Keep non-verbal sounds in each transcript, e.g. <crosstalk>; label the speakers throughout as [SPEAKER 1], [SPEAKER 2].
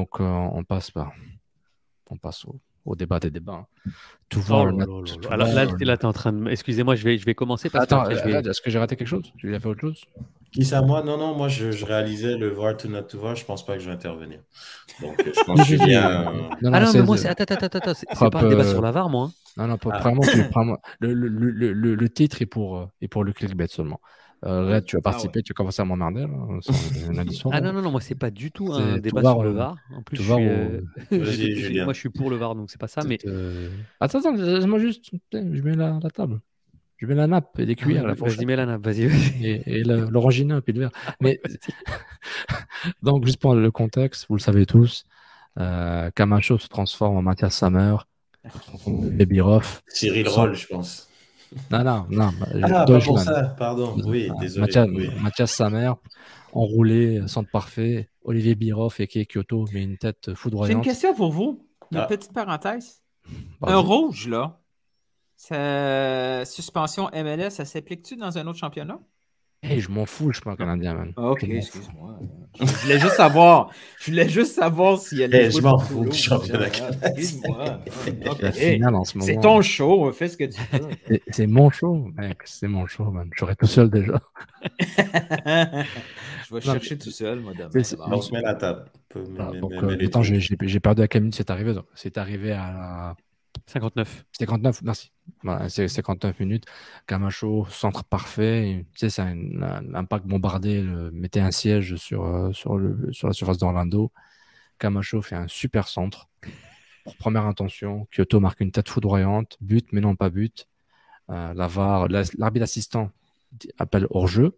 [SPEAKER 1] Donc, euh, on passe pas on passe au, débat des débats. Hein. Tout oh va. Alors là, là tu
[SPEAKER 2] es en train de. Excusez-moi, je vais, je vais commencer. Parce Attends, que vais... est-ce que j'ai raté quelque chose Tu as fait autre chose
[SPEAKER 3] Qui ça, moi Non, non, moi, je, je, réalisais le voir to not to voir. Je pense pas que je vais intervenir.
[SPEAKER 2] Donc, je pense que je <laughs> euh, euh, Non, non, ah non, mais moi, c'est. Attends, attends, attends. C'est pas un débat sur la VAR, moi. Hein. Non, non, ah. pas, vraiment,
[SPEAKER 1] le, le, le, le, titre est pour, est pour le clickbait seulement. Euh, là, tu vas participer, tu vas commencer à m'emmerder. Euh, <laughs> ah non,
[SPEAKER 2] non, non, moi, c'est pas du tout un débat sur le VAR. En plus, euh, <laughs> <laughs> moi, je suis pour le VAR, donc c'est pas ça. Mais...
[SPEAKER 1] Attends, attends, laisse-moi juste. Je mets la, table. Je mets la nappe et des ah cuillères. Ah, y mets la nappe, vas-y. et, et l'orangina, puis le verre. Ah mais... donc, juste pour le contexte, vous le savez tous, Camacho se transforme en Mathias Sammer, ah. Baby Roth. Cyril Roll, je pense. Non, non, non. Bah, ah, pas pour ça, pardon. Euh, oui, désolé. Mathias, oui. Mathias Samer, enroulé, euh, centre parfait. Olivier Biroff et Kei Kyoto, mais une tête euh, foudroyante. C'est une question pour vous. Une ah. petite
[SPEAKER 3] parenthèse. Un rouge, là. Sa suspension MLS, ça s'applique-tu dans un autre championnat? Hey, je m'en fous, je suis pas canadien, man. Ah, ok, excuse-moi. Je voulais juste savoir. Je voulais juste savoir si elle est Je m'en fous du championnat canadien. Excuse-moi. <laughs> Ah, c'est ton show, fais ce que tu veux.
[SPEAKER 1] C'est mon show, mec. C'est mon show, man. J'aurais tout seul déjà. <laughs>
[SPEAKER 3] je vais chercher tout seul, madame. On se met la table. Ah,
[SPEAKER 1] j'ai perdu la Camille, c'est arrivé. C'est arrivé à. 59. 59, merci. Bah, c'est 59 minutes. Camacho, centre parfait. tu sais, bombardé le, mettait un siège sur, euh, sur, le, la surface d'Orlando. Camacho fait un super centre. première intention, Kyoto marque une tête foudroyante, but, mais non pas but. Euh, l'arbitre assistant appelle hors-jeu.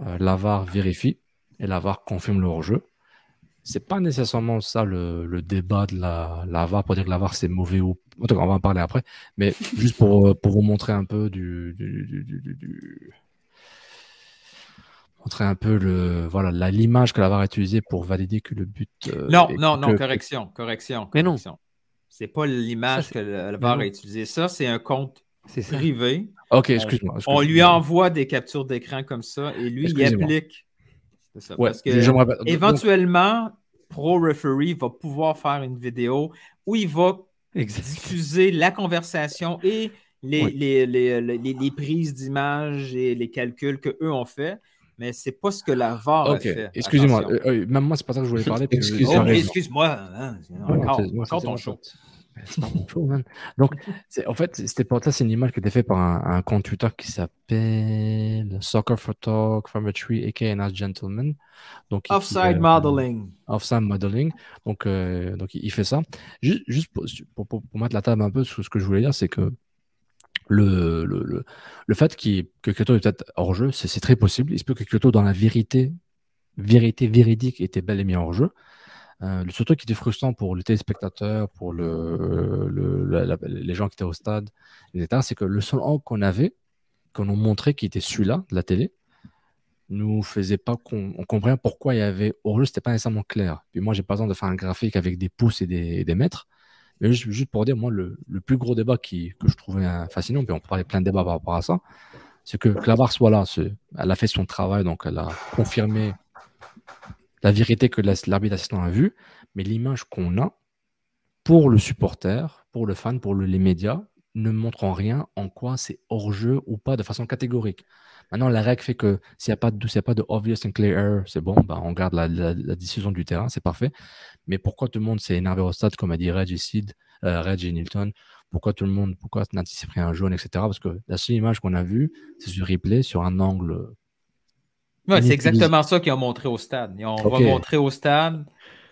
[SPEAKER 1] Euh, vérifie et l'avare confirme le hors-jeu c'est pas nécessairement ça le, débat de la, la pour dire que Lavar c'est mauvais ou on va en parler après. Mais juste pour, euh, vous montrer un peu du, montrer un peu le voilà l'image que la a utilisée pour valider que le but. Euh, non, non, non,
[SPEAKER 3] correction, correction, correction. C'est pas l'image que la a utilisée. Ça, c'est un compte privé. Ok, excuse-moi. on lui envoie des captures d'écran comme ça et lui, il applique. Ça, parce que éventuellement, Pro Referee va pouvoir faire une vidéo où il va diffuser la conversation et les, prises d'images et les calculs qu'eux ont fait. Mais c'est pas ce que la VAR a fait. Excusez-moi,
[SPEAKER 1] euh, euh, même moi, c'est pas ça que je voulais parler. excusez moi quand excuse-moi, oh, hein, hein, encore, ton donc, en fait, c'était pour ça, c'est une image qui été faite par un, compte Twitter qui s'appelle Soccer for Talk from a Tree, aka Nice Gentleman. Donc, offside euh, modeling. Offside modeling. Donc, euh, donc il fait ça. Juste, pour, mettre la table un peu sur ce que je voulais dire, c'est que le, le, le, fait que Kyoto est peut-être hors jeu, c'est très possible. Il se peut que Kyoto, dans la vérité, vérité véridique, était bel et bien hors jeu. Euh, truc qui était frustrant pour le téléspectateur pour les gens qui étaient au stade, c'est que le seul angle qu'on avait, qu'on nous montrait qui était celui-là, de la télé, nous faisait pas qu'on on comprenait pourquoi il y avait ce c'était pas nécessairement clair. Puis moi, j'ai pas besoin de faire un graphique avec des pouces et des, mètres. Mais juste, pour dire, moi, le, plus gros débat que je trouvais hein, fascinant, puis on parlait plein de débats par rapport à ça, c'est que Clavard soit là. Elle a fait son travail, donc elle a confirmé la vérité que l'arbitre assistant a vue, mais l'image qu'on a pour le supporter, pour le fan, pour les médias, ne montre en rien en quoi c'est hors-jeu ou pas de façon catégorique. Maintenant, la règle fait que s'il n'y a, pas de, pas de obvious and clear c'est bon, bah, on garde la, la, décision du terrain, c'est parfait. Mais pourquoi tout le monde s'est énervé au stade, comme a dit Reggie euh, Sid, Pourquoi tout le monde, pourquoi Nati s'est pris un jaune, etc. Parce que la seule image qu'on a vue, c'est sur replay sur un angle c'est exactement
[SPEAKER 3] ça qu'ils ont montré au stade. On va montrer au stade.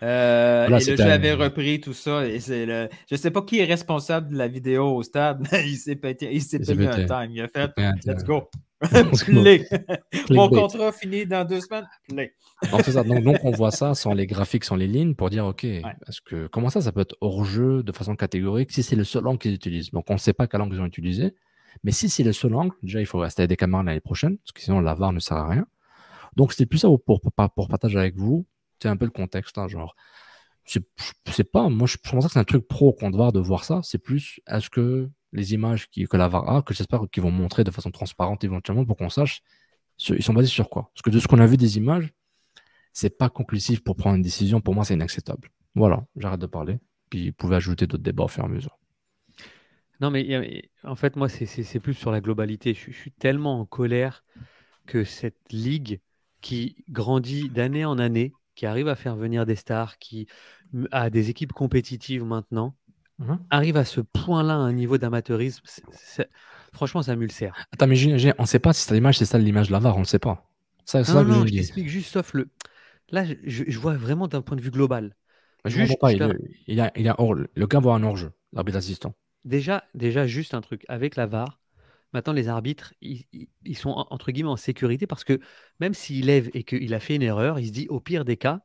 [SPEAKER 3] Euh, et le jeu avait repris tout ça. Je ne sais pas qui est responsable de la vidéo au stade, <laughs> mais il s'est pété, il un time. Il a fait Let's go. <laughs> <laughs> Mon contrat finit dans deux semaines. donc,
[SPEAKER 1] on voit ça sans les graphiques, sans les lignes pour dire OK, parce que comment ça, ça peut être hors jeu de façon catégorique si c'est le seul angle qu'ils utilisent. Donc on ne sait pas quelle langue ils ont utilisé. Mais si c'est le seul angle, déjà il faut installer des caméras l'année prochaine, parce que sinon la VAR ne sert à rien. Donc, c'était plus ça pour, pour, partager avec vous. C'est un peu le contexte, hein, genre. C'est pas, moi je pense que c'est un truc pro qu'on doit de voir ça. C'est plus, est-ce que les images qui, que la VAR a, que j'espère qu'ils vont montrer de façon transparente éventuellement pour qu'on sache, ils sont basés sur quoi Parce que de ce qu'on a vu des images, c'est pas conclusif pour prendre une décision. Pour moi, c'est inacceptable. Voilà, j'arrête de parler. Puis vous pouvez ajouter d'autres débats au fur et à mesure.
[SPEAKER 2] Non, mais en fait, moi, c'est plus sur la globalité. je, suis tellement en colère que cette ligue qui grandit d'année en année, qui arrive à faire venir des stars, qui a des équipes compétitives maintenant, mhm. arrive à ce point-là, un niveau d'amateurisme. Franchement, ça m'ulcère.
[SPEAKER 1] Attends, mais on ne sait pas si c'est l'image, c'est ça l'image de la VAR, on ne sait pas. non, non, je
[SPEAKER 2] juste, sauf le. Là, je, vois vraiment d'un point de vue global.
[SPEAKER 1] Je comprends pas, il, y a, il a le gars voit un hors-jeu, l'arbitre assistant.
[SPEAKER 2] Déjà, déjà, juste un truc. Avec la VAR, Maintenant, les arbitres, ils, sont entre guillemets en sécurité parce que même s'il lève et qu'il a fait une erreur, il se dit au pire des cas,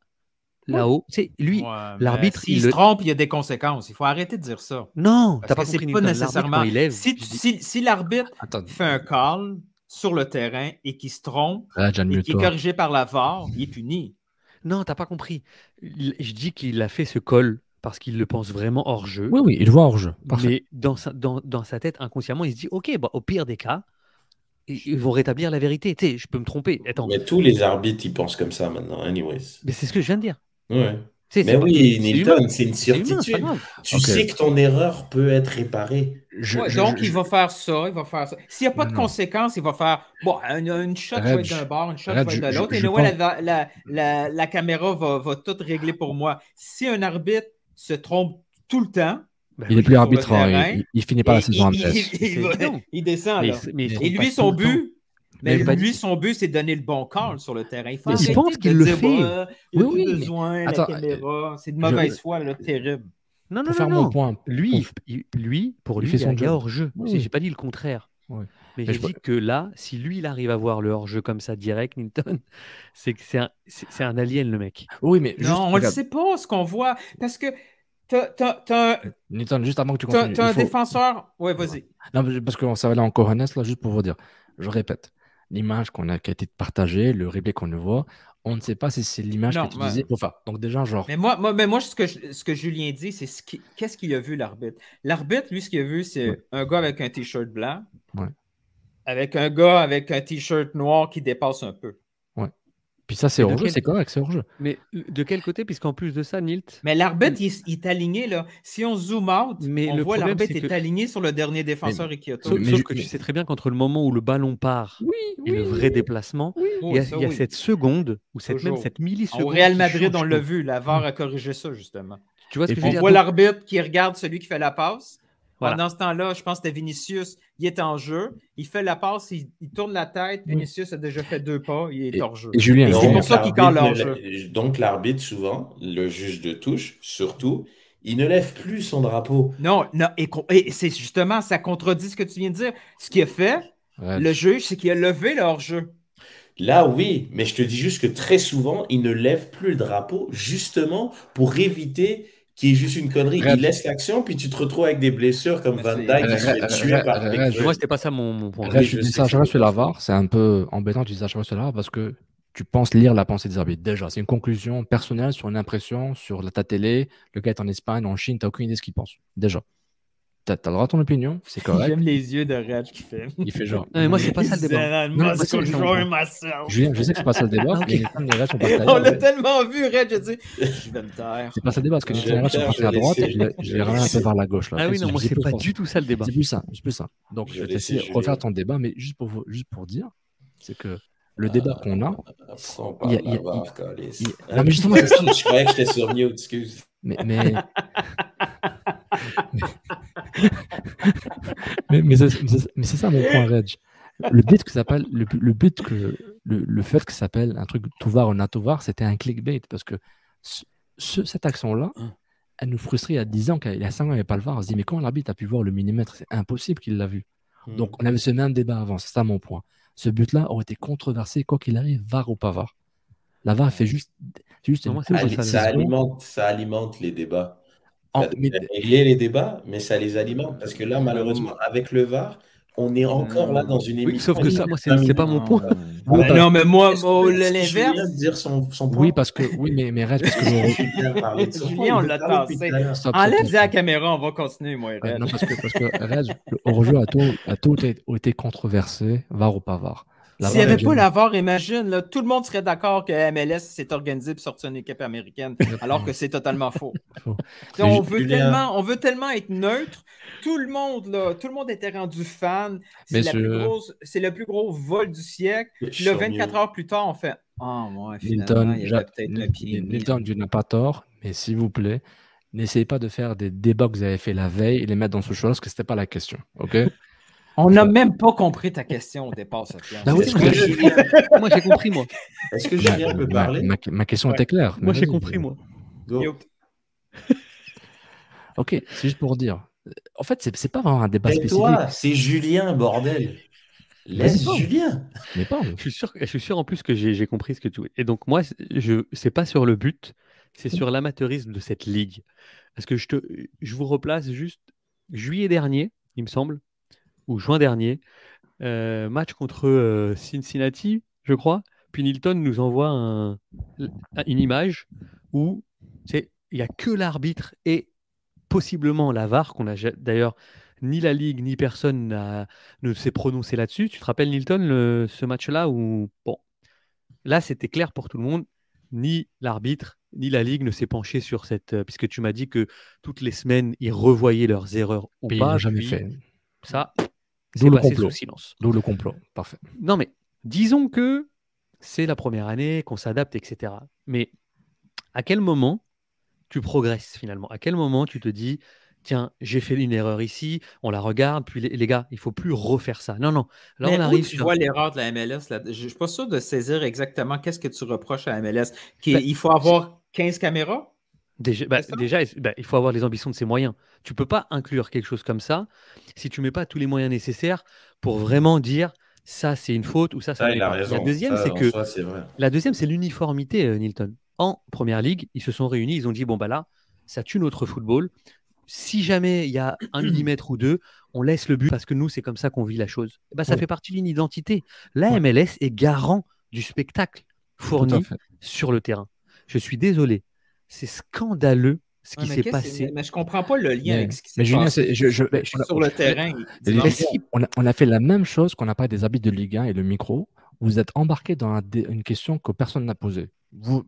[SPEAKER 2] là-haut. c'est lui,
[SPEAKER 3] l'arbitre. S'il il se trompe,
[SPEAKER 2] il y a des conséquences. Il faut arrêter de dire ça. Non, parce pas que c'est pas nécessairement.
[SPEAKER 3] si, l'arbitre ah, fait un call sur le terrain et qu'il se trompe,
[SPEAKER 1] ah, et est corrigé
[SPEAKER 2] par la VAR, il est puni. Non, t'as pas compris. Je dis qu'il a fait ce call parce qu'il le pense vraiment hors jeu. Oui, oui, il le voit hors jeu. Mais dans sa, tête, inconsciemment, il se dit Ok, bah, au pire des cas, ils vont rétablir la vérité. Tu sais, je peux me tromper. Attends. Mais tous les
[SPEAKER 3] arbitres, ils pensent comme ça maintenant, anyways.
[SPEAKER 2] Mais c'est ce que je viens de dire.
[SPEAKER 3] Oui. mais oui, Nilton, c'est une certitude. tu sais que ton
[SPEAKER 2] erreur peut être réparée.
[SPEAKER 3] donc, il va faire ça, il va faire ça. S'il n'y a pas de hmm. conséquences, il va faire bon, une, shot être d'un bord, une shot va être de l'autre. Et la, la, la, la, caméra va, va tout régler pour moi. Si un arbitre se trompe tout le temps. Ben il n'est plus arbitre, il, finit pas la saison en Il, descend. Mais, et lui, son but, ben, lui, son but, c'est de donner le bon call sur le terrain. Il pense qu'il le fait. oui, ah, a oui, besoin, euh, C'est de mauvaise foi, terrible. Non, non, pour non. Faire Mon point.
[SPEAKER 2] Lui, pour... lui, pour lui, il fait son hors jeu. Je J'ai pas dit le contraire. Mais, je, dis que là, si lui, il arrive à voir le hors-jeu comme ça direct, <laughs> Newton, c'est que c'est un, un, alien, le mec. Oui, mais. non, on ne le sait
[SPEAKER 3] pas, ce qu'on voit. Parce que. T'as euh,
[SPEAKER 1] Newton, juste avant que tu continues. T'as un
[SPEAKER 3] défenseur. Ouais, vas-y.
[SPEAKER 1] Non, parce ça va là en Coronès, là, juste pour vous dire. Je répète, l'image qu'on a, qui a été partagée, le replay qu'on le voit, on ne sait pas si c'est l'image que tu disais pour faire. Donc déjà, genre...
[SPEAKER 3] Mais moi, mais moi ce, que ce que Julien dit, c'est qu'est-ce qu'il a vu l'arbitre. L'arbitre, lui, ce qu'il a vu, c'est un gars avec un t-shirt blanc, ouais avec un gars avec un t-shirt noir qui dépasse un peu.
[SPEAKER 1] Ouais. Puis ça, c'est rouge. c'est correct, c'est rouge.
[SPEAKER 2] Mais de quel côté, puisqu'en plus de ça, Nilt.
[SPEAKER 3] Mais l'arbitre, il, est aligné, là. Si on zoom out, on voit l'arbitre est, aligné sur le dernier défenseur et qui a Sauf, sauf que tu
[SPEAKER 2] sais très bien qu'entre le moment où le ballon part et le vrai déplacement, il y a, cette seconde, ou cette, même cette milliseconde.
[SPEAKER 3] Au Real Madrid, on l'a vu, la a corrigé ça, justement. Tu vois ce que je veux dire, voit l'arbitre qui regarde celui qui fait la passe pendant ce temps-là, je pense que Vinicius, il est en jeu, il fait la passe, il, tourne la tête, Vinicius a déjà fait deux pas, il est hors jeu. c'est pour ça qu'il jeu. Donc l'arbitre, souvent, le juge de touche, surtout, il ne lève plus son drapeau. Non, non et, c'est justement, ça contredit ce que tu viens de dire. Ce qu'il a fait, le juge, c'est qu'il a levé le jeu Là, oui, mais je te dis juste que très souvent, il ne lève plus le drapeau, justement, pour éviter qui est juste une connerie. qui laisse l'action, puis tu te retrouves avec des blessures comme Van Dyke qui se fait
[SPEAKER 2] tuer par Moi, c'était pas ça mon, point. tu dis ça, sur
[SPEAKER 1] c'est un peu embêtant de dire ça, sur parce que tu penses lire la pensée des arbitres. Déjà, c'est une conclusion personnelle sur une impression, sur ta télé, le gars est en Espagne, en Chine, tu n'as aucune idée de ce qu'il pense. Déjà. T'as as le droit à ton opinion, c'est <laughs> correct.
[SPEAKER 3] J'aime les yeux de Red qui fait. Il fait genre. mais moi, c'est pas ça le débat. Non, moi, c'est Julien, je sais que
[SPEAKER 2] c'est pas ça le débat, ah, mais les femmes de sont <laughs> On l'a
[SPEAKER 3] tellement vu, Red je dis, je vais me taire. C'est pas ça
[SPEAKER 2] le débat, parce que les femmes de sont partagées à droite et je vais rien un peu vers la gauche. Là. Ah oui, non, c'est pas du
[SPEAKER 1] tout ça le débat. C'est plus ça, c'est plus ça. Donc, je vais essayer de refaire ton débat, mais juste pour, juste pour dire, c'est que le ah, débat qu'on a. Non, mais justement, <laughs> Je croyais
[SPEAKER 3] que j'étais sur mute, excuse.
[SPEAKER 1] <laughs> Mais, c'est ça mon point, Reg. Le but que le, but que le, fait que ça s'appelle un truc tout var ou tout-voir, c'était un clickbait parce que ce, cette action-là, hein. elle nous frustrait à 10 ans, il y a 5 ans, il n'y avait pas le VAR. On se dit, mais quand l'arbitre a pu voir le millimètre, c'est impossible qu'il l'a vu. Hmm. Donc, on avait ce même débat avant, c'est ça mon point. Ce but-là aurait été controversé, quoi qu'il arrive, var ou pas var. La VAR fait juste, ça,
[SPEAKER 3] alimente, les débats. Il y a les débats, mais ça les alimente. Parce que là, malheureusement, avec le VAR, on est encore là hmm. dans une émission. Oui, sauf que ça, moi, c'est pas mon point. non, ah mais ah non mais moi, oh, Julien
[SPEAKER 1] de dire son, son point. Oui, parce que, oui, mais, mais reste, parce que je... Julien, on l'attend. Enlève
[SPEAKER 3] la caméra, on va continuer, moi. Euh, non, parce que, parce que Rez,
[SPEAKER 1] à rejet, a tout, a tout été controversé, var ou pas var. S'il n'y avait pas
[SPEAKER 3] l'avoir, imagine, tout le monde serait d'accord que MLS s'est organisé pour sortir une équipe américaine, alors que c'est totalement faux.
[SPEAKER 1] <laughs> on, veut tellement,
[SPEAKER 3] on veut tellement être neutre. Tout le monde, tout le monde était rendu fan. C'est le plus gros vol du siècle. Le 24 heures plus tard, on fait Ah, finalement, il y peut-être pied.
[SPEAKER 1] tu n'as pas tort, mais s'il vous plaît, n'essayez pas de faire des débats que vous avez fait la veille et les mettre dans ce choix parce que ce n'était pas la question. OK
[SPEAKER 3] on n'a même pas compris ta question au départ, ben moi, j'ai compris,
[SPEAKER 2] moi. Est-ce que Julien peut parler ma,
[SPEAKER 1] question était claire. Moi, j'ai compris,
[SPEAKER 2] moi. <laughs>
[SPEAKER 1] ok, c'est juste pour dire. En fait, c'est pas vraiment un débat Mais spécifique. c'est Julien,
[SPEAKER 2] bordel.
[SPEAKER 1] Laisse Julien.
[SPEAKER 2] Mais Je suis sûr, je suis en plus que j'ai compris ce que tu. veux. Et donc moi, je n'est pas sur le but, c'est sur l'amateurisme de cette ligue. Est-ce que je te, je vous replace juste juillet dernier, il me semble, ou juin dernier, euh, match contre euh, Cincinnati, je crois. Puis Nilton nous envoie une image où il n'y a que l'arbitre et possiblement la VAR, qu'on a d'ailleurs ni la Ligue ni personne ne s'est prononcé là-dessus. Tu te rappelles, Nilton, ce match-là où, bon, là c'était clair pour tout le monde, ni l'arbitre ni la Ligue ne s'est penché sur cette. Euh, puisque tu m'as dit que toutes les semaines, ils revoyaient leurs erreurs au pas. jamais fait. Ça, D'où le complot.
[SPEAKER 1] D'où le complot. Parfait.
[SPEAKER 2] Non, mais disons que c'est la première année, qu'on s'adapte, etc. Mais à quel moment tu progresses finalement À quel moment tu te dis, tiens, j'ai fait une erreur ici, on la regarde, puis les, gars, il faut plus refaire ça. Non, non. Là, on arrive. tu vois l'erreur
[SPEAKER 3] de la MLS. je ne suis pas sûr de saisir
[SPEAKER 2] exactement qu'est-ce que tu reproches à la MLS. Qu'il, ben, il faut avoir 15 caméras Déjà, bah, bah, il faut avoir les ambitions de ses moyens. Tu peux pas inclure quelque chose comme ça si tu mets pas tous les moyens nécessaires pour vraiment dire ça c'est une faute ou ça c'est une la deuxième c'est que la deuxième c'est l'uniformité euh, Nilton. En première ligue, ils se sont réunis, ils ont dit bon bah là ça tue notre football. Si jamais il y a un <clears throat> millimètre ou deux, on laisse le but parce que nous c'est comme ça qu'on vit la chose. bah, ça fait partie d'une identité. La MLS est garant du spectacle fourni sur le terrain. Je suis désolé, c'est scandaleux ce qui s'est
[SPEAKER 3] passé. Mais je comprends pas le lien avec ce qui s'est
[SPEAKER 1] passé. Mais Julien, je, ben, suis sur le ben, terrain. Ben, on, a, fait la même chose qu'on a parlé des habits de Ligue 1 et le micro. Vous êtes embarqué dans une question que personne n'a posée.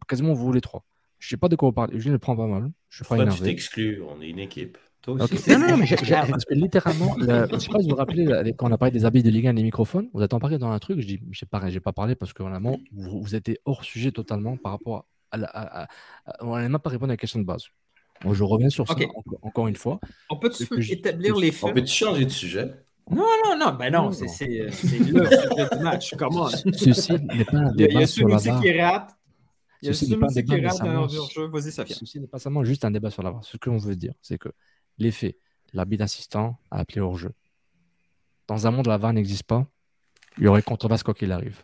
[SPEAKER 1] quasiment vous les trois. Je ne sais pas de quoi vous parlez. Je ne le prends pas mal. Je suis pas énervé. Tu
[SPEAKER 3] t'exclus. On est une équipe. Toi aussi. non, non, mais parce littéralement, je ne
[SPEAKER 1] sais pas si vous vous rappelez, quand on a parlé des habits de Ligue 1 et des microphones, vous êtes embarqué dans un truc. Je dis, je n'ai pas, pas parlé parce que vraiment, vous, vous étiez hors sujet totalement par rapport à on n'a même pas répondu à la question de base. je reviens sur ça encore une fois. On peut établir les faits. On peut changer de sujet.
[SPEAKER 3] Non, non, non, ben non, c'est le <laughs> sujet du match. Comment Ceci n'est pas un débat. Il y a celui qui
[SPEAKER 1] rate. Il y a celui qui rate dans jeu. Vas-y, Safia. Ceci n'est pas seulement juste un débat sur la Ce que l'on veut dire, c'est que l'effet l'habit d'assistant assistant a appelé hors-jeu. Dans un monde où la VAR n'existe pas, il y aurait contrebasse quoi qu'il arrive.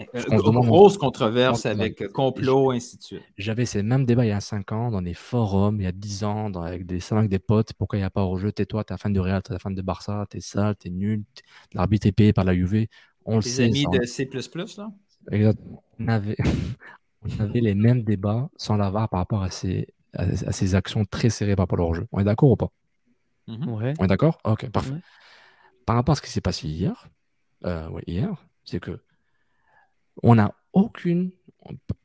[SPEAKER 1] Euh, grosse
[SPEAKER 3] controverse avec euh, complot, et ainsi de suite.
[SPEAKER 1] J'avais ces mêmes débats il y a 5 ans dans des forums, il y a 10 ans, avec des des potes. Pourquoi il n'y a pas au jeu tais toi, t'es fan de Real, t'es fan de Barça, t'es sale, t'es nul, l'arbitre est payé par la UV. On le sait. amis de hein. C, là Exactement. On avait, <laughs> on avait les mêmes débats sans l'avoir par rapport à ces, à, ces actions très serrées par rapport au jeu. On est d'accord ou pas mhm. ouais. On est d'accord Ok, parfait. Par rapport à ce qui s'est passé hier, euh, hier, c'est que on n'a aucune.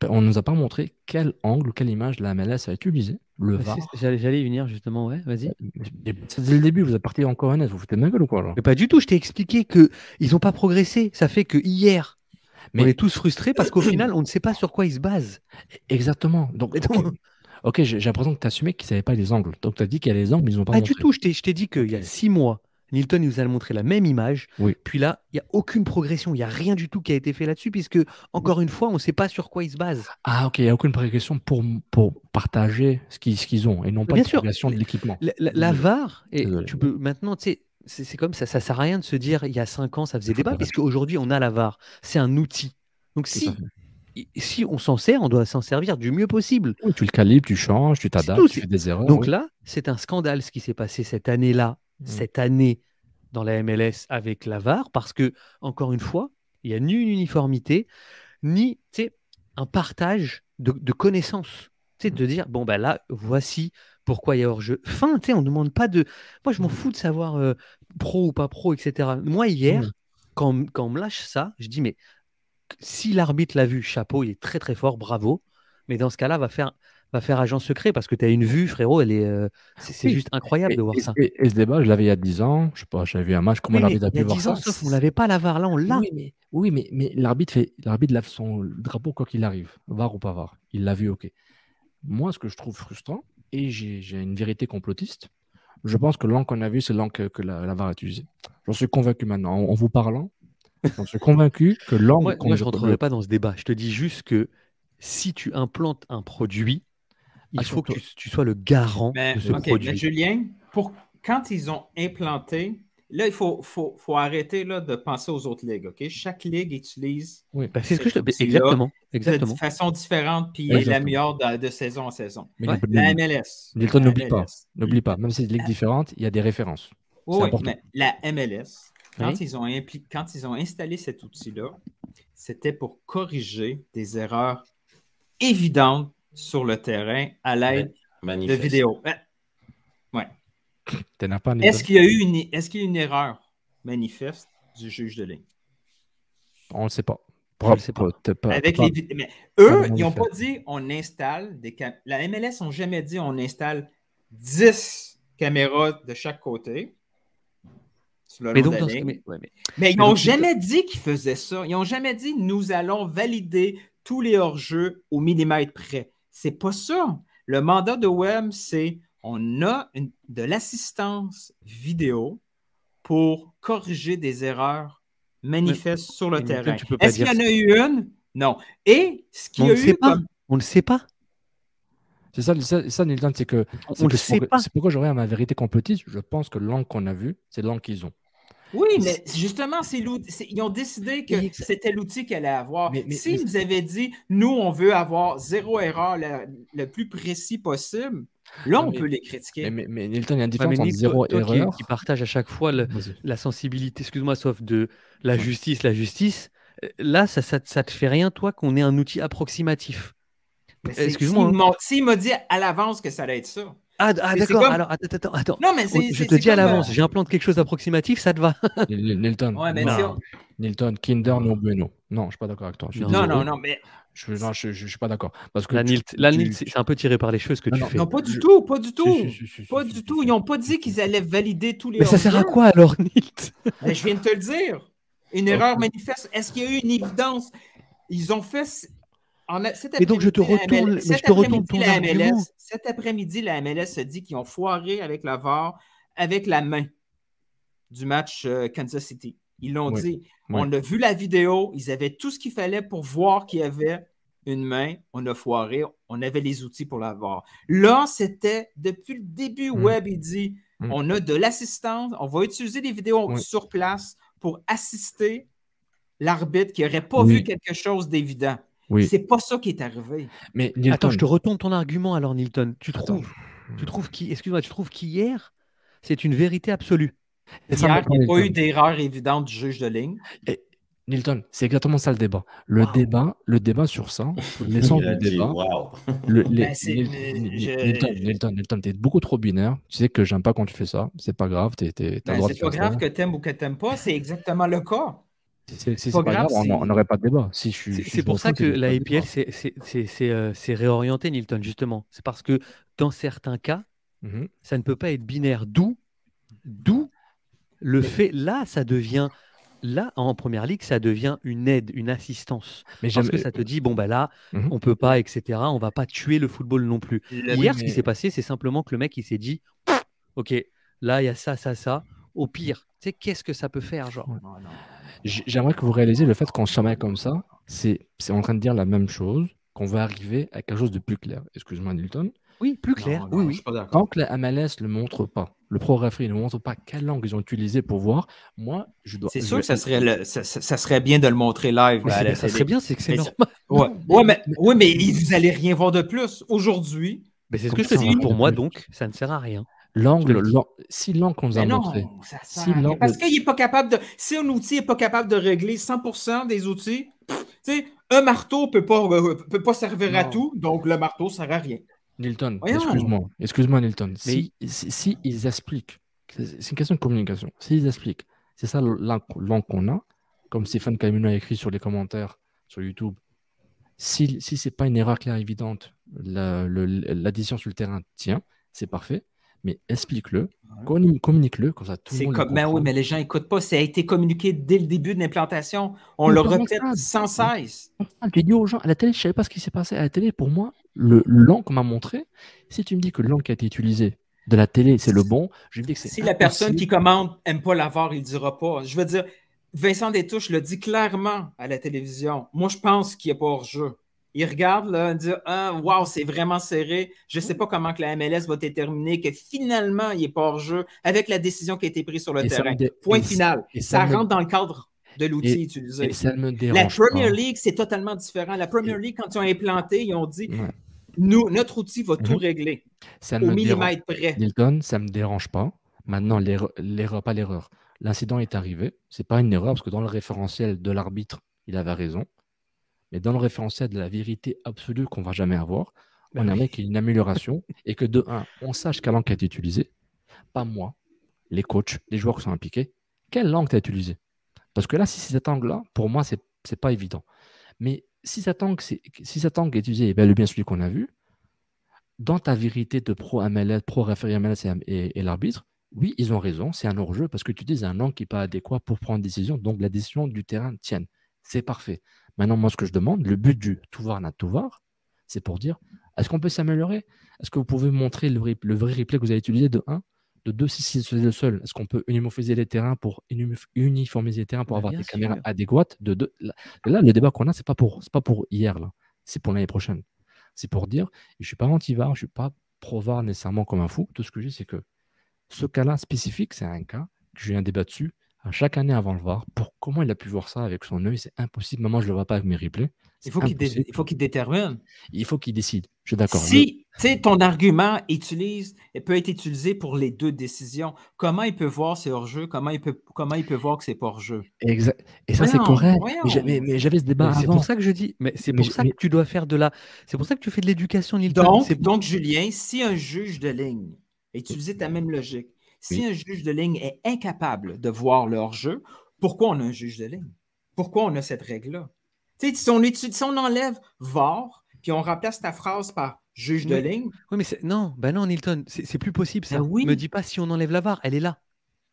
[SPEAKER 1] On nous a pas montré quel angle ou quelle image la MLS a utilisé. Le bah,
[SPEAKER 2] J'allais y venir justement, ouais, vas-y.
[SPEAKER 1] Dès euh, le début, vous êtes parti en coronet. vous vous foutez de gueule ou quoi
[SPEAKER 2] Pas du tout, je t'ai expliqué qu'ils n'ont pas progressé. Ça fait que hier, mais... on est tous frustrés parce qu'au final, on ne sait pas sur quoi ils se basent. Exactement. Donc, ok, j'ai l'impression que tu as assumé
[SPEAKER 1] qu'ils ne savaient pas les angles. Donc tu as dit qu'il y a les angles, mais ils n'ont pas. Pas du
[SPEAKER 2] tout, je t'ai dit qu'il y a six mois, Nilton nous a montré la même image. Puis là, il n'y a aucune progression, il n'y a rien du tout qui a été fait là-dessus, puisque, encore une fois, on ne sait pas sur quoi ils se basent.
[SPEAKER 1] Ah, ok, il n'y a aucune progression pour, pour partager ce qu'ils ont et non pas la de l'équipement. La, VAR,
[SPEAKER 2] et tu peux maintenant, tu c'est comme ça, ça ne sert à rien de se dire il y a cinq ans, ça faisait débat, puisque aujourd'hui on a la VAR. C'est un outil. Donc, si si on s'en sert, on doit s'en servir du mieux possible.
[SPEAKER 1] tu le calibres, tu changes,
[SPEAKER 2] tu t'adaptes, tu fais des erreurs. Donc là, c'est un scandale ce qui s'est passé cette année-là Mm. cette année dans la MLS avec la parce que, encore une fois, il n'y a ni une uniformité, ni un partage de, de connaissances. De dire, bon, ben là, voici pourquoi il y a hors-jeu. Fin, on ne demande pas de. Moi, je m'en mm. fous de savoir euh, pro ou pas pro, etc. Moi, hier, mm. quand, quand on me lâche ça, je dis, mais si l'arbitre l'a vu, chapeau, il est très très fort, bravo. Mais dans ce cas-là, va faire va faire agent secret parce que tu as une vue,
[SPEAKER 1] frérot, elle est, euh, c'est juste incroyable de voir ça. Et, ce débat, je l'avais il y a 10 ans, je sais pas, j'avais vu un match, comment l'arbitre a pu voir ça 10 ans, sauf on l'avait pas la là on l'a. Oui, mais, oui, mais, mais l'arbitre fait, l'arbitre lave son drapeau quoi qu'il arrive, VAR ou pas VAR, il l'a vu, ok. Moi, ce que je trouve frustrant, et j'ai une vérité complotiste, je pense que l'angle qu'on a vu, c'est l'angle que, la, VAR a utilisé. J'en suis convaincu maintenant, en, vous parlant, je suis convaincu que l'angle... moi, je ne rentrerai pas dans ce débat, je
[SPEAKER 2] te dis juste que si tu implantes un produit, il faut que tu, sois le garant de ce produit.
[SPEAKER 3] Julien, pour, quand ils ont implanté, là, il faut, faut, arrêter là, de penser aux autres ligues. ok Chaque ligue utilise.
[SPEAKER 2] Oui, parce que je Exactement.
[SPEAKER 3] exactement. De façon différente, puis la meilleure de, de, saison en saison. La MLS. n'oublie pas. N'oublie
[SPEAKER 1] pas. Même si c'est des ligues différentes, il y a des références. Oui, mais
[SPEAKER 3] la MLS, quand, ils ont quand ils ont installé cet outil-là, c'était pour corriger des erreurs évidentes sur le terrain à l'aide de vidéos. Ouais. Est-ce qu'il y a eu une, est-ce qu'il y a une erreur manifeste du juge de ligne?
[SPEAKER 1] On ne sait pas. On le sait pas. Avec les, mais eux, ils n'ont pas
[SPEAKER 3] dit on installe des caméras. La MLS n'a jamais dit on installe 10 caméras de chaque côté. Mais, mais, ils n'ont jamais dit qu'ils faisaient ça. Ils n'ont jamais dit nous allons valider tous les hors-jeux au millimètre près. C'est pas ça. Le mandat de WEM, c'est on a de l'assistance vidéo pour corriger des erreurs manifestes sur le terrain. Est-ce qu'il y en a eu une? Non. Et ce qu'il y a eu. Pas.
[SPEAKER 1] On ne sait pas. C'est ça, ça, Nilton, c'est que. On sait C'est pourquoi j'aurais à ma vérité complotiste. Je pense que l'angle qu'on a vu, c'est l'angle qu'ils ont.
[SPEAKER 3] Oui, mais justement, ils ont décidé que c'était l'outil qu'elle allait avoir. Mais, si dit, nous, on veut avoir zéro erreur le, plus précis possible, Là, on peut les critiquer. Mais,
[SPEAKER 2] mais, il y a une différence entre zéro erreur. Qui, partage à chaque fois la sensibilité, excuse-moi, sauf de la justice, la justice. Euh, là, ça, ça, te fait rien, toi, qu'on ait un outil approximatif. Euh, excuse-moi.
[SPEAKER 3] Hein. S'il m'a dit à l'avance que ça allait être ça.
[SPEAKER 2] Ah, ah d'accord, alors attends, attends, attends. Oh, je te dis à l'avance, euh,
[SPEAKER 1] j'implante quelque chose d'approximatif, ça te va. Nilton, Ouais, mais non. Kinder, non Non, je suis pas d'accord avec toi. Non, non, non, mais. Je, ne suis pas d'accord. Parce que la Nilt, c'est un peu tiré par les cheveux ce que tu fais. Non, pas du tout,
[SPEAKER 3] pas du tout. Pas du tout. Ils n'ont pas dit qu'ils allaient valider tous les. Mais ça sert à quoi alors, Nilt <laughs> ben, Je viens de te le dire. Une erreur manifeste. Est-ce qu'il y a eu une évidence Ils ont fait et donc, je te retourne, la MLS, Cet après-midi, la MLS se dit qu'ils ont foiré avec la VAR, avec la main du match euh, Kansas City. Ils l'ont dit. On a vu la vidéo. Ils avaient tout ce qu'il fallait pour voir qu'il y avait une main. On a foiré. On avait les outils pour la voir. Là, c'était depuis le début mm. web. Il dit mm. on a de l'assistance. On va utiliser des vidéos sur place pour assister l'arbitre qui n'aurait pas vu quelque chose d'évident. Oui. C'est pas ça qui est arrivé.
[SPEAKER 2] Mais Attends, je te retourne ton argument alors, Nilton. Tu trouves, tu trouves qui, excuse-moi, tu trouves qu'hier, c'est une vérité
[SPEAKER 1] absolue. il n'y a pas eu
[SPEAKER 3] d'erreur évidente du juge de ligne.
[SPEAKER 1] Nilton, c'est exactement ça le débat. Le débat, le débat sur ça, <laughs> le débat. Nilton, beaucoup trop binaire. Tu sais que j'aime pas quand tu fais ça. C'est pas grave. Ce n'est ben, c'est pas grave
[SPEAKER 3] que que aimes ou que t'aimes
[SPEAKER 2] pas. C'est exactement le cas.
[SPEAKER 1] C'est pas, grave, on n'aurait pas de débat. c'est pour ça que
[SPEAKER 3] la
[SPEAKER 2] EPL s'est réorientée, Nilton, justement. C'est parce que dans certains cas, mhm. ça ne peut pas être binaire. D'où le fait, là, ça devient là, en première ligue, ça devient une aide, une assistance. Parce que ça te dit, bon, bah là, mhm. on peut pas, etc. On va pas tuer le football non plus. Hier, ce qui s'est passé, c'est simplement que le mec, il s'est dit, OK, là, il y a ça, ça, ça au pire Tu sais, qu'est-ce que ça peut faire genre oh,
[SPEAKER 1] J'aimerais que vous réalisiez le fait qu'on sommeille comme ça, c'est en train de dire la même chose, qu'on va arriver à quelque chose de plus clair. Excuse-moi, Newton. Oui, plus clair. oui, oui. Tant que la MLS ne le montre pas, le pro-referee ne montre pas quelle langue ils ont utilisé pour voir, moi, je dois. C'est sûr que ça serait,
[SPEAKER 3] ça, serait bien de le montrer live. ça serait bien, c'est excellent. <laughs> Ouais, mais... Oui, mais vous n'allez rien voir de plus aujourd'hui. Mais c'est ce que je dis. Pour moi,
[SPEAKER 1] donc,
[SPEAKER 2] ça ne sert à rien.
[SPEAKER 1] L'angle, si l'angle qu'on vous a montré.
[SPEAKER 2] Ça parce
[SPEAKER 3] qu'il n'est pas capable de. Si un outil n'est pas capable de régler 100% des outils, un marteau ne peut pas, euh, euh, peut pas servir à tout, donc le marteau ne sert à rien.
[SPEAKER 1] Nilton, excuse-moi, excuse-moi Nilton. Si, ils expliquent, c'est une question de communication. S'ils expliquent, c'est ça l'angle qu'on a, comme Stéphane Camino a écrit sur les commentaires sur YouTube, si, ce n'est pas une erreur claire évidente, l'addition sur le terrain tient, c'est parfait mais explique-le, communique-le, comme ça tout le monde. Comme, ben oui,
[SPEAKER 3] mais les gens n'écoutent pas. Ça a été communiqué dès le début de l'implantation. On le répète sans cesse. J'ai dit aux gens,
[SPEAKER 1] à la télé, je ne savais pas ce qui s'est passé. À la télé, pour moi, le langue m'a montré, si tu me dis que le langue qui a été utilisé de la télé, c'est le bon, je me dis que c'est. Si la personne qui
[SPEAKER 3] commande n'aime pas l'avoir, il ne dira pas. Je veux dire, Vincent Détouche le dit clairement à la télévision. Moi, je pense qu'il n'y a pas hors-jeu. Il regarde, là, disent Waouh, c'est vraiment serré. Je ne sais mm. pas comment que la MLS va déterminer que finalement, il n'est pas hors-jeu avec la décision qui a été prise sur le terrain. Point final. ça, rentre dans le cadre de l'outil utilisé. la Premier League, c'est totalement différent. La Premier League, quand ils ont implanté, ils ont dit Nous, notre outil va tout mm-hmm. régler ça au millimètre près.
[SPEAKER 1] ça ne me dérange pas. Maintenant, l'erreur, pas l'erreur. L'incident est arrivé. Ce n'est pas une erreur parce que dans le référentiel de l'arbitre, il avait raison. Mais dans le référentiel de la vérité absolue qu'on va jamais avoir, bah on aimerait qu'il y ait une amélioration et que de un, on sache quelle langue a été utilisée, pas moi, les coachs, les joueurs qui sont impliqués, quelle langue tu as utilisée. Parce que là, si c'est cet angle là pour moi, ce n'est pas évident. Mais si cet angle si cette langue est utilisé, eh ben, le bien celui qu'on a vu, dans ta vérité de pro MLS, pro référé MLS et, l'arbitre, oui, ils ont raison, c'est un hors-jeu parce que tu dis un angle qui n'est pas adéquat pour prendre une décision, donc la décision du terrain tienne. C'est parfait. Maintenant, moi, ce que je demande, le but du tout voir, n'a tout voir, c'est pour dire est-ce qu'on peut s'améliorer Est-ce que vous pouvez montrer le, le, vrai replay que vous avez utilisé de 1 De 2, si c'est le seul, est-ce qu'on peut uniformiser les terrains pour, uniformiser les terrains pour bah, avoir des caméras adéquates de, là, le débat qu'on a, ce n'est pas, pour, pas pour hier, c'est pour l'année prochaine. C'est pour dire je ne suis pas anti-VAR, je ne suis pas pro-VAR nécessairement comme un fou. Tout ce que je dis, c'est que ce cas-là spécifique, c'est un cas que je viens débat dessus chaque année avant de le voir. Pour, comment il a pu voir ça avec son œil C'est impossible. Maman, je ne le vois pas avec mes replays. Il faut qu'il détermine. Il faut qu'il décide. Je suis d'accord.
[SPEAKER 3] Si ton argument utilise, peut être utilisé pour les deux décisions, comment il peut voir c'est hors-jeu, comment, il peut, comment il peut voir que c'est pas hors-jeu.
[SPEAKER 2] Et ça, c'est correct. Mais j'avais ce débat. C'est pour ça que je dis. Mais c'est pour ça que tu dois faire de la. C'est pour ça que tu fais de l'éducation, Nilton. Donc, donc,
[SPEAKER 3] Julien, si un juge de ligne utilisait ta même logique, si un juge de ligne est incapable de voir leur jeu, pourquoi on a un juge de ligne? Pourquoi on a cette règle-là? Si on, si on enlève VAR, puis on remplace ta phrase par juge de ligne.
[SPEAKER 2] Oui, mais non, ben non, Nilton, c'est plus possible ça. Ben Me dis pas si on enlève la VAR, elle est là.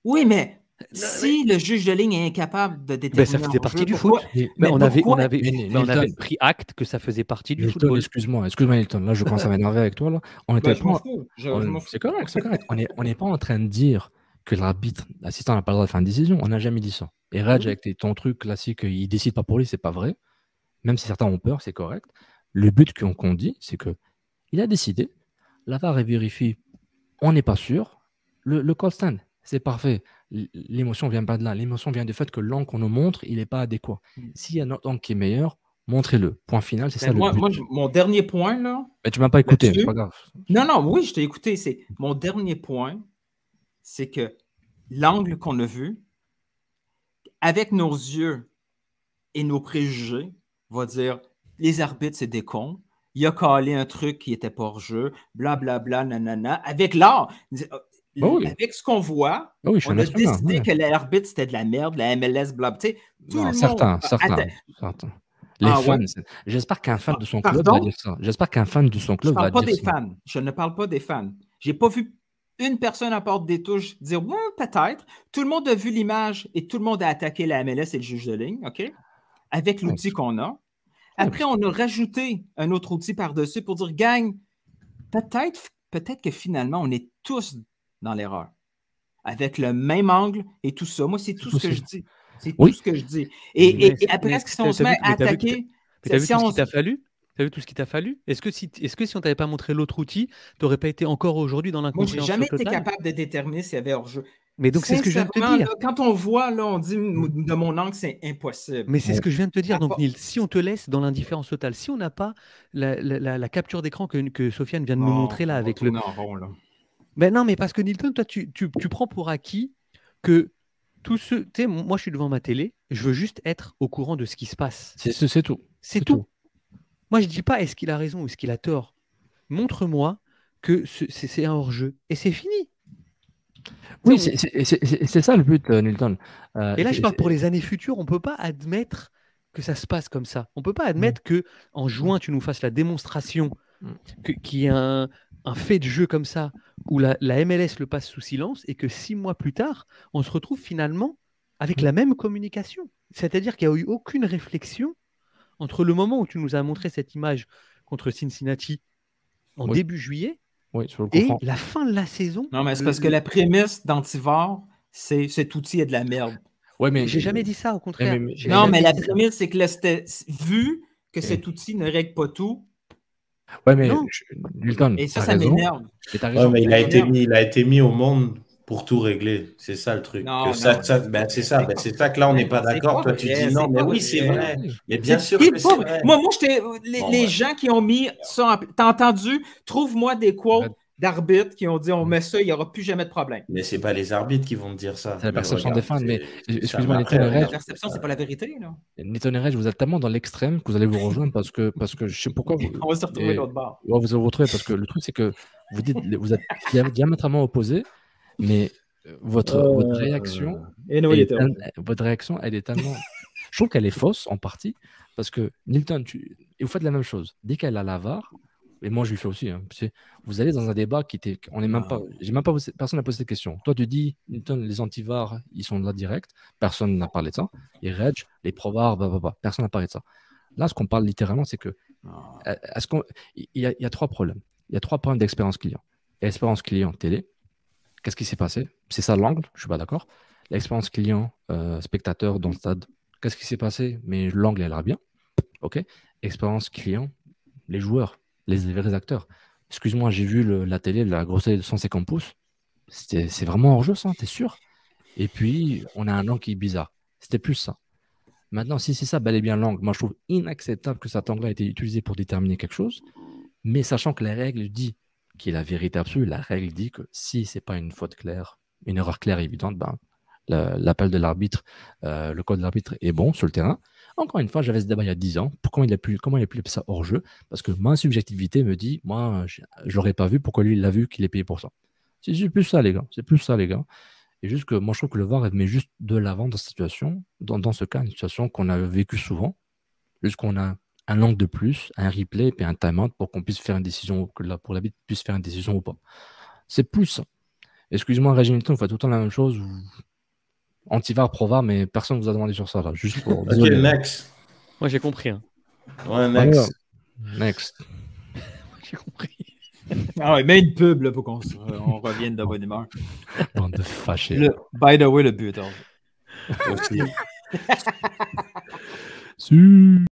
[SPEAKER 2] Oui, mais si le juge de ligne est incapable de déterminer. Ben ça faisait partie du foot. Mais, on, avait, on, avait, on avait pris acte que
[SPEAKER 1] ça faisait partie du Hilton, football. Excuse-moi, excuse-moi, Hilton. Là, je commence à m'énerver avec toi. On était C'est correct, c'est correct. on n'est pas en train de dire que l'arbitre, l'assistant n'a pas le droit de faire une décision. On n'a jamais dit ça. Et Raj, avec ton truc classique, euh, il décide pas pour lui, c'est pas vrai. Même si certains ont peur, c'est correct. Le but qu'on dit, c'est que il a décidé. La est vérifié On n'est pas sûr. Le, le call stand, c'est parfait l'émotion ne vient pas de là. L'émotion vient du fait que l'angle qu'on nous montre, il n'est pas adéquat. Mm. S'il y a un angle qui est meilleur, montrez-le. Point final, c'est ben, ça le
[SPEAKER 3] but. mon dernier point, là. Mais ben, tu m'as pas écouté, pas grave. Non, non, oui, je t'ai écouté. mon dernier point, c'est que l'angle qu'on a vu, avec nos yeux et nos préjugés, va dire les arbitres, c'est des cons. Il a calé un truc qui était pas hors jeu, blablabla, bla, bla, nanana. Avec l'art, bah Avec ce qu'on voit, bah on a décidé que la c'était de la merde, la MLS, blab. Tu tout le monde... certains,
[SPEAKER 1] Les ah fans. J'espère qu'un fan ah, de son club va dire ça. J'espère qu'un fan de son club va dire ça. Je ne parle
[SPEAKER 3] pas des fans. Je ne parle pas des fans. J'ai pas vu une personne à porte des touches dire bon, peut-être. Tout le monde a vu l'image et tout le monde a attaqué la MLS et le juge de ligne, OK? Avec l'outil qu'on a. Après, on a rajouté un autre outil par-dessus pour dire gagne, peut-être peut-être que finalement, on est tous dans l'erreur. Avec le même angle et tout ça. Moi, c'est tout ce que je
[SPEAKER 1] dis.
[SPEAKER 2] C'est tout ce que je dis. Et, après, si on se met à attaquer. Tu as vu, tout ce qui t'a fallu t'a fallu Est-ce que, si, on que on t'avait pas montré l'autre outil, tu t'aurais pas été encore aujourd'hui dans l'inconscient Moi, j'ai jamais été capable de déterminer s'il y avait hors-jeu. Mais donc, c'est ce que je viens te dire.
[SPEAKER 3] quand on voit, là, on dit mm. de mon angle, c'est impossible. Mais c'est ce que je viens de te dire. Donc, Neil,
[SPEAKER 2] si on te laisse dans l'indifférence totale, si on n'a pas la, capture d'écran que, Sofiane vient de nous montrer là avec le. Non, mais ben non, mais parce que Nilton, toi, tu, prends pour acquis que tout ce. Tu sais, moi, je suis devant ma télé, je veux juste être au courant de ce qui se passe. C'est tout. C'est tout. Moi, je ne dis pas est-ce qu'il a raison ou est-ce qu'il a tort. Montre-moi que c'est un hors-jeu. Et c'est fini.
[SPEAKER 1] Oui, c'est ça le but, euh, Nilton. Euh,
[SPEAKER 2] et là, je parle pour les années futures. On ne peut pas admettre que ça se passe comme ça. On ne peut pas admettre qu'en mm. que en juin, tu nous fasses la démonstration mm. qu'il y a un, un fait de jeu comme ça, où la, MLS le passe sous silence, et que six mois plus tard, on se retrouve finalement avec la même communication. C'est-à-dire qu'il n'y a eu aucune réflexion entre le moment où tu nous as montré cette image contre Cincinnati en début juillet
[SPEAKER 1] et la fin
[SPEAKER 2] de la saison. Non, mais c'est parce que la
[SPEAKER 3] prémisse d'Antivore, c'est cet outil est de la merde.
[SPEAKER 2] Ouais, mais j'ai jamais dit ça, au contraire. non, mais la
[SPEAKER 3] prémisse, c'est que vu que cet outil ne règle pas tout, Ouais, mais et ça, ça m'énerve. Ouais, il, a été mis, il a été mis au monde pour tout régler. C'est ça le truc. ça, ça, c'est ben, ça, ben,
[SPEAKER 1] c'est ça que là on n'est pas d'accord. Toi tu dis non, mais oui c'est vrai. Mais bien sûr que c'est vrai.
[SPEAKER 3] Moi, moi les, les gens qui ont mis ça, t'as entendu Trouve-moi des quotes d'arbitres qui ont dit on mm. met ça, il n'y aura plus jamais de problème.
[SPEAKER 1] Mais c'est pas les arbitres qui vont dire ça. C'est la perception des fans, mais excusez-moi, La
[SPEAKER 3] perception, c'est pas la vérité.
[SPEAKER 1] et vous êtes tellement dans l'extrême que vous allez vous rejoindre parce que, parce que je sais pourquoi. Vous, <laughs> on va se retrouver l'autre bord. vous allez vous retrouver parce que le truc, c'est que vous, dites, vous êtes diamétralement opposés, mais euh, euh, votre, réaction. Et euh, votre réaction, elle est tellement. je trouve qu'elle est fausse en partie parce que Nilton, tu... Et vous faites la même chose. Dès qu'elle a la et moi je lui fais aussi, hein. vous allez dans un débat qui était, on n'est même ah pas, j'ai même pas, personne n'a posé cette question. Toi tu dis, les antivars, ils sont là direct, personne n'a parlé de ça. Et regs les provars, bah, bah, bah, personne n'a parlé de ça. Là, ce qu'on parle littéralement, c'est que, ah. est-ce il y, a trois problèmes. Il y a trois problèmes d'expérience client. Expérience client télé, qu'est-ce qui s'est passé C'est ça l'angle, je suis pas d'accord. L'expérience client euh, spectateur dans le stade, qu'est-ce qui s'est passé Mais l'angle elle a bien, ok. Expérience client, les joueurs, les vrais acteurs. Excuse-moi, j'ai vu la télé, la grosse télé de 150 pouces. C'est vraiment hors jeu, ça, t'es sûr Et puis, on a un angle qui est bizarre. C'était plus ça. Maintenant, si c'est ça, bel et bien l'angle. Moi, je trouve inacceptable que cet angle ait été utilisé pour déterminer quelque chose. Mais sachant que la règle dit, qui est la vérité absolue, la règle dit que si c'est pas une faute claire, une erreur claire et évidente, ben, l'appel de l'arbitre, euh, le code de l'arbitre est bon sur le terrain. Encore une fois, j'avais ce débat il y a 10 ans. Pourquoi il a pu, comment il a ça hors jeu Parce que ma subjectivité me dit, moi, je j'aurais pas vu pourquoi lui, il l'a vu qu'il est payé pour ça. C'est plus ça, les gars. C'est plus ça, les gars. Et juste que moi, je trouve que le VAR met juste de l'avant dans cette situation, dans, ce cas, une situation qu'on a vécue souvent, juste a un angle de plus, un replay et un time pour qu'on puisse faire une décision, que là pour vie puisse faire une décision ou pas. C'est plus ça. Excuse-moi, Régine, on fait tout le temps la même chose anti-VAR, mais personne ne vous a demandé sur ça. Là, juste pour... ok, Max. next.
[SPEAKER 2] Moi, j'ai compris. Hein. Ah ouais, next.
[SPEAKER 1] Next. <laughs>
[SPEAKER 2] J'ai compris. <laughs> Ah ouais, mais une pub là, pour qu'on euh,
[SPEAKER 3] on revienne de bonne humeur. <laughs> Bande de
[SPEAKER 1] fâchés. by the way, le but.
[SPEAKER 3] hein.